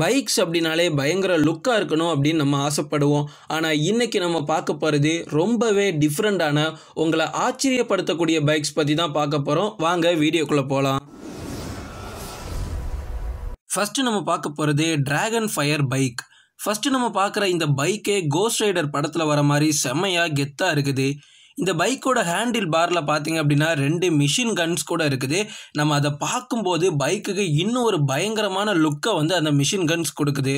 bikes அப்படின்னாலே பயங்கர லுக்காக இருக்கணும் அப்படின்னு நம்ம ஆசைப்படுவோம் ஆனால் இன்றைக்கி நம்ம பார்க்க போகிறது ரொம்பவே டிஃப்ரெண்ட்டான உங்களை ஆச்சரியப்படுத்தக்கூடிய பைக்ஸ் பற்றி தான் பார்க்க போகிறோம் வாங்க வீடியோக்குள்ளே போகலாம் ஃபஸ்ட்டு நம்ம பார்க்க போகிறது ட்ராகன் ஃபயர் பைக் ஃபஸ்ட்டு நம்ம பார்க்குற இந்த பைக்கே கோஸ்ட் ரைடர் படத்தில் வர மாதிரி செம்மையாக கெத்தாக இருக்குது இந்த பைக்கோட ஹேண்டில் பாரில் பார்த்தீங்க அப்படின்னா ரெண்டு மிஷின் கன்ஸ் கூட இருக்குது நம்ம அதை பார்க்கும்போது பைக்குக்கு இன்னும் ஒரு பயங்கரமான லுக்கை வந்து அந்த மிஷின் கன்ஸ் கொடுக்குது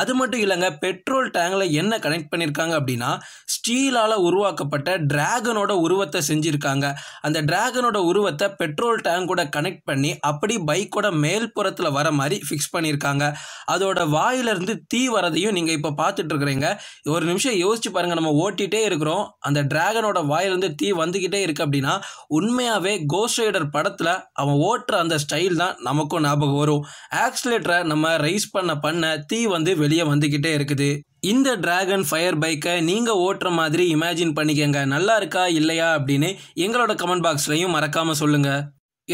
அது மட்டும் இல்லைங்க பெட்ரோல் டேங்கில் என்ன கனெக்ட் பண்ணியிருக்காங்க அப்படின்னா ஸ்டீலால் உருவாக்கப்பட்ட ட்ராகனோட உருவத்தை செஞ்சுருக்காங்க அந்த ட்ராகனோட உருவத்தை பெட்ரோல் டேங்க் கூட கனெக்ட் பண்ணி அப்படி பைக்கோட மேல் வர மாதிரி ஃபிக்ஸ் பண்ணியிருக்காங்க அதோட வாயிலிருந்து தீ வரதையும் நீங்கள் இப்போ பார்த்துட்டு இருக்கிறீங்க ஒரு நிமிஷம் யோசிச்சு பாருங்கள் நம்ம ஓட்டிகிட்டே இருக்கிறோம் அந்த டிராகனோட வாயிலிருந்து தீ வந்துக்கிட்டே இருக்குது அப்படின்னா உண்மையாகவே கோஸ்ட்ரைடர் ரைடர் படத்தில் அவன் ஓட்டுற அந்த ஸ்டைல் தான் நமக்கும் ஞாபகம் வரும் ஆக்சிலேட்டரை நம்ம ரைஸ் பண்ண பண்ண தீ வந்து வெளியே வந்துக்கிட்டே இருக்குது இந்த டிராகன் ஃபயர் பைக்கை நீங்கள் ஓட்டுற மாதிரி இமேஜின் பண்ணிக்கங்க நல்லா இருக்கா இல்லையா அப்படின்னு எங்களோட கமெண்ட் பாக்ஸ்லையும் மறக்காமல் சொல்லுங்கள்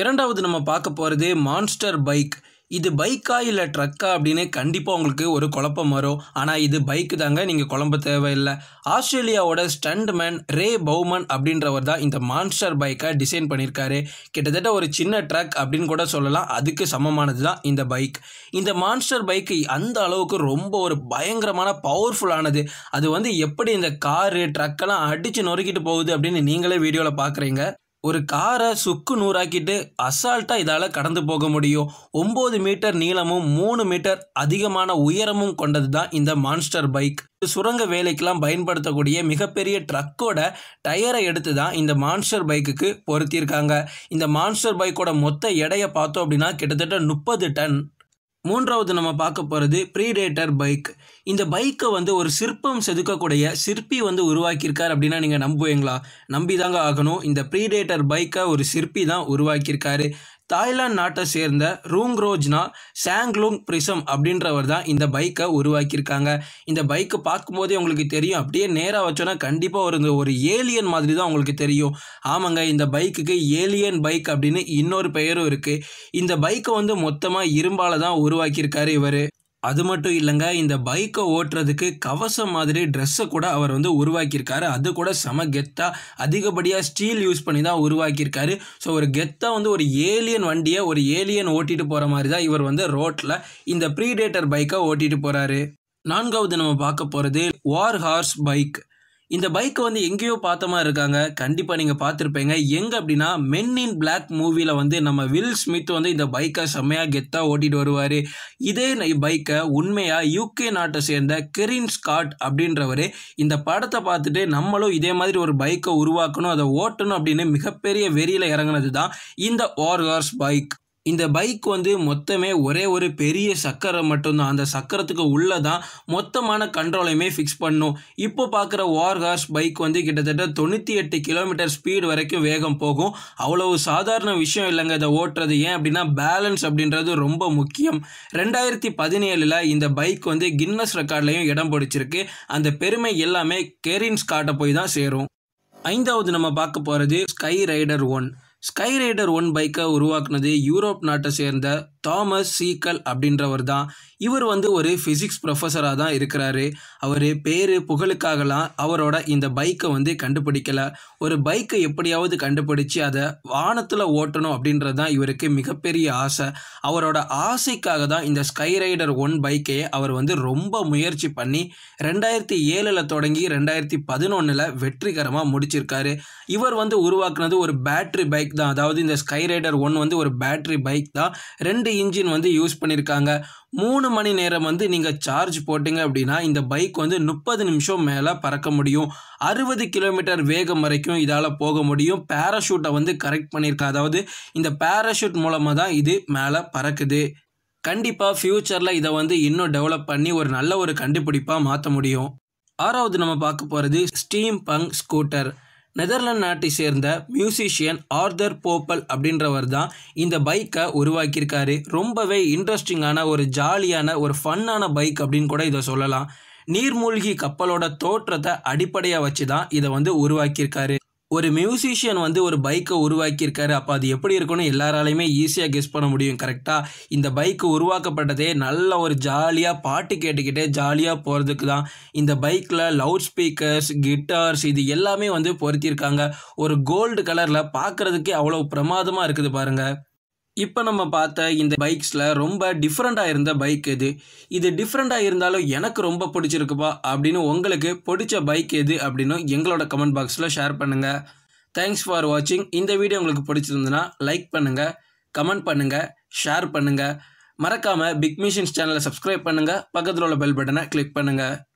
இரண்டாவது நம்ம பார்க்க போகிறது மான்ஸ்டர் பைக் இது பைக்கா இல்லை ட்ரக்கா அப்படின்னு கண்டிப்பாக உங்களுக்கு ஒரு குழப்பம் வரும் ஆனால் இது பைக்கு தாங்க நீங்கள் குழம்ப தேவையில்லை ஆஸ்திரேலியாவோட ஸ்டண்ட்மேன் ரே பௌமன் அப்படின்றவர் தான் இந்த மான்ஸ்டர் பைக்கை டிசைன் பண்ணியிருக்காரு கிட்டத்தட்ட ஒரு சின்ன ட்ரக் அப்படின்னு கூட சொல்லலாம் அதுக்கு சமமானது தான் இந்த பைக் இந்த மான்ஸ்டர் பைக்கு அந்த அளவுக்கு ரொம்ப ஒரு பயங்கரமான பவர்ஃபுல்லானது அது வந்து எப்படி இந்த காரு ட்ரக்கெல்லாம் அடித்து நொறுக்கிட்டு போகுது அப்படின்னு நீங்களே வீடியோவில் பார்க்குறீங்க ஒரு காரை சுக்கு நூறாக்கிட்டு அசால்ட்டாக இதால் கடந்து போக முடியும் ஒம்பது மீட்டர் நீளமும் மூணு மீட்டர் அதிகமான உயரமும் கொண்டது தான் இந்த மான்ஸ்டர் பைக் சுரங்க வேலைக்கெல்லாம் பயன்படுத்தக்கூடிய மிகப்பெரிய ட்ரக்கோட டயரை எடுத்து தான் இந்த மான்ஸ்டர் பைக்குக்கு பொருத்தியிருக்காங்க இந்த மான்ஸ்டர் பைக்கோட மொத்த எடையை பார்த்தோம் அப்படின்னா கிட்டத்தட்ட முப்பது டன் மூன்றாவது நம்ம பார்க்க போகிறது ப்ரீடேட்டர் பைக் இந்த பைக்கை வந்து ஒரு சிற்பம் செதுக்கக்கூடிய சிற்பி வந்து உருவாக்கியிருக்கார் அப்படின்னா நீங்கள் நம்புவீங்களா நம்பி தாங்க ஆகணும் இந்த ப்ரீடேட்டர் பைக்கை ஒரு சிற்பி தான் உருவாக்கியிருக்காரு தாய்லாந்து நாட்டை சேர்ந்த ரூங் ரூங்ரோஜ்னா சாங்லூங் பிரிசம் அப்படின்றவர் தான் இந்த பைக்கை உருவாக்கியிருக்காங்க இந்த பைக்கை பார்க்கும்போதே உங்களுக்கு தெரியும் அப்படியே நேராக வச்சோன்னா கண்டிப்பாக ஒரு ஒரு ஏலியன் மாதிரி தான் உங்களுக்கு தெரியும் ஆமாங்க இந்த பைக்குக்கு ஏலியன் பைக் அப்படின்னு இன்னொரு பெயரும் இருக்குது இந்த பைக்கை வந்து மொத்தமாக இரும்பால் தான் உருவாக்கியிருக்காரு இவர் அது மட்டும் இல்லைங்க இந்த பைக்கை ஓட்டுறதுக்கு கவசம் மாதிரி ட்ரெஸ்ஸை கூட அவர் வந்து உருவாக்கியிருக்காரு அது கூட செம கெத்தாக அதிகப்படியாக ஸ்டீல் யூஸ் பண்ணி தான் உருவாக்கியிருக்காரு ஸோ ஒரு கெத்தாக வந்து ஒரு ஏலியன் வண்டியை ஒரு ஏலியன் ஓட்டிகிட்டு போகிற மாதிரி தான் இவர் வந்து ரோட்டில் இந்த ப்ரீடேட்டர் பைக்கை ஓட்டிகிட்டு போகிறாரு நான்காவது நம்ம பார்க்க போகிறது வார் ஹார்ஸ் பைக் இந்த பைக்கை வந்து எங்கேயோ பார்த்த மாதிரி இருக்காங்க கண்டிப்பாக நீங்கள் பார்த்துருப்பீங்க எங்கே அப்படின்னா மென் இன் பிளாக் மூவியில் வந்து நம்ம வில் ஸ்மித் வந்து இந்த பைக்கை செம்மையாக கெத்தாக ஓட்டிகிட்டு வருவார் இதே பைக்கை உண்மையாக யூகே நாட்டை சேர்ந்த கெரின் ஸ்காட் அப்படின்றவர் இந்த படத்தை பார்த்துட்டு நம்மளும் இதே மாதிரி ஒரு பைக்கை உருவாக்கணும் அதை ஓட்டணும் அப்படின்னு மிகப்பெரிய வெறியில் இறங்கினது தான் இந்த ஓர்ஹார்ஸ் ஹார்ஸ் பைக் இந்த பைக் வந்து மொத்தமே ஒரே ஒரு பெரிய சக்கரம் மட்டும்தான் அந்த சக்கரத்துக்கு உள்ளே தான் மொத்தமான கண்ட்ரோலையுமே ஃபிக்ஸ் பண்ணும் இப்போ பார்க்குற வார் ஹார்ஸ் பைக் வந்து கிட்டத்தட்ட தொண்ணூற்றி எட்டு கிலோமீட்டர் ஸ்பீடு வரைக்கும் வேகம் போகும் அவ்வளவு சாதாரண விஷயம் இல்லைங்க இதை ஓட்டுறது ஏன் அப்படின்னா பேலன்ஸ் அப்படின்றது ரொம்ப முக்கியம் ரெண்டாயிரத்தி பதினேழில் இந்த பைக் வந்து கின்னஸ் ரெக்கார்ட்லையும் இடம் பிடிச்சிருக்கு அந்த பெருமை எல்லாமே கெரின்ஸ் காட்ட போய் தான் சேரும் ஐந்தாவது நம்ம பார்க்க போகிறது sky rider one sky rider one பைக்கை உருவாக்குனது யூரோப் நாட்டை சேர்ந்த தாமஸ் சீக்கல் அப்படின்றவர் தான் இவர் வந்து ஒரு ஃபிசிக்ஸ் ப்ரொஃபஸராக தான் இருக்கிறாரு அவர் பேர் புகழுக்காகலாம் அவரோட இந்த பைக்கை வந்து கண்டுபிடிக்கலை ஒரு பைக்கை எப்படியாவது கண்டுபிடிச்சு அதை வானத்தில் ஓட்டணும் அப்படின்றது தான் இவருக்கு மிகப்பெரிய ஆசை அவரோட ஆசைக்காக தான் இந்த ஸ்கை ரைடர் ஒன் பைக்கே அவர் வந்து ரொம்ப முயற்சி பண்ணி ரெண்டாயிரத்தி ஏழில் தொடங்கி ரெண்டாயிரத்தி பதினொன்றில் வெற்றிகரமாக முடிச்சிருக்காரு இவர் வந்து உருவாக்குனது ஒரு பேட்ரி பைக் தான் அதாவது இந்த ஸ்கை ரைடர் ஒன் வந்து ஒரு பேட்ரி பைக் தான் ரெண்டு இன்ஜின் வந்து யூஸ் பண்ணியிருக்காங்க மூணு மணி நேரம் வந்து நீங்கள் சார்ஜ் போட்டிங்க அப்படின்னா இந்த பைக் வந்து முப்பது நிமிஷம் மேலே பறக்க முடியும் அறுபது கிலோமீட்டர் வேகம் வரைக்கும் இதால் போக முடியும் பேராஷூட்டை வந்து கரெக்ட் பண்ணியிருக்கா அதாவது இந்த பேராஷூட் மூலமாக தான் இது மேலே பறக்குது கண்டிப்பாக ஃப்யூச்சரில் இதை வந்து இன்னும் டெவலப் பண்ணி ஒரு நல்ல ஒரு கண்டுபிடிப்பாக மாற்ற முடியும் ஆறாவது நம்ம பார்க்க போகிறது ஸ்டீம் பங்க் ஸ்கூட்டர் நெதர்லாந்து நாட்டை சேர்ந்த மியூசிஷியன் ஆர்தர் போப்பல் அப்படின்றவர் தான் இந்த பைக்கை உருவாக்கியிருக்காரு ரொம்பவே இன்ட்ரெஸ்டிங்கான ஒரு ஜாலியான ஒரு ஃபன்னான பைக் அப்படின்னு கூட இதை சொல்லலாம் நீர்மூழ்கி கப்பலோட தோற்றத்தை அடிப்படையாக வச்சு தான் இதை வந்து உருவாக்கியிருக்காரு ஒரு மியூசிஷியன் வந்து ஒரு பைக்கை உருவாக்கியிருக்காரு அப்போ அது எப்படி இருக்கும்னு எல்லாராலையுமே ஈஸியாக கெஸ் பண்ண முடியும் கரெக்டாக இந்த பைக்கு உருவாக்கப்பட்டதே நல்ல ஒரு ஜாலியாக பாட்டு கேட்டுக்கிட்டே ஜாலியாக போகிறதுக்கு தான் இந்த பைக்கில் லவுட் ஸ்பீக்கர்ஸ் கிட்டார்ஸ் இது எல்லாமே வந்து பொருத்தியிருக்காங்க ஒரு கோல்டு கலரில் பார்க்குறதுக்கே அவ்வளோ பிரமாதமாக இருக்குது பாருங்கள் இப்போ நம்ம பார்த்த இந்த பைக்ஸில் ரொம்ப டிஃப்ரெண்ட்டாக இருந்த பைக் எது இது டிஃப்ரெண்ட்டாக இருந்தாலும் எனக்கு ரொம்ப பிடிச்சிருக்குப்பா அப்படின்னு உங்களுக்கு பிடிச்ச பைக் எது அப்படின்னு எங்களோட கமெண்ட் பாக்ஸில் ஷேர் பண்ணுங்கள் தேங்க்ஸ் ஃபார் வாட்சிங் இந்த வீடியோ உங்களுக்கு பிடிச்சிருந்துன்னா லைக் பண்ணுங்கள் கமெண்ட் பண்ணுங்கள் ஷேர் பண்ணுங்கள் மறக்காமல் பிக் மிஷின்ஸ் சேனலை சப்ஸ்கிரைப் பண்ணுங்கள் பக்கத்தில் உள்ள பெல் பட்டனை கிளிக் பண்ணுங்கள்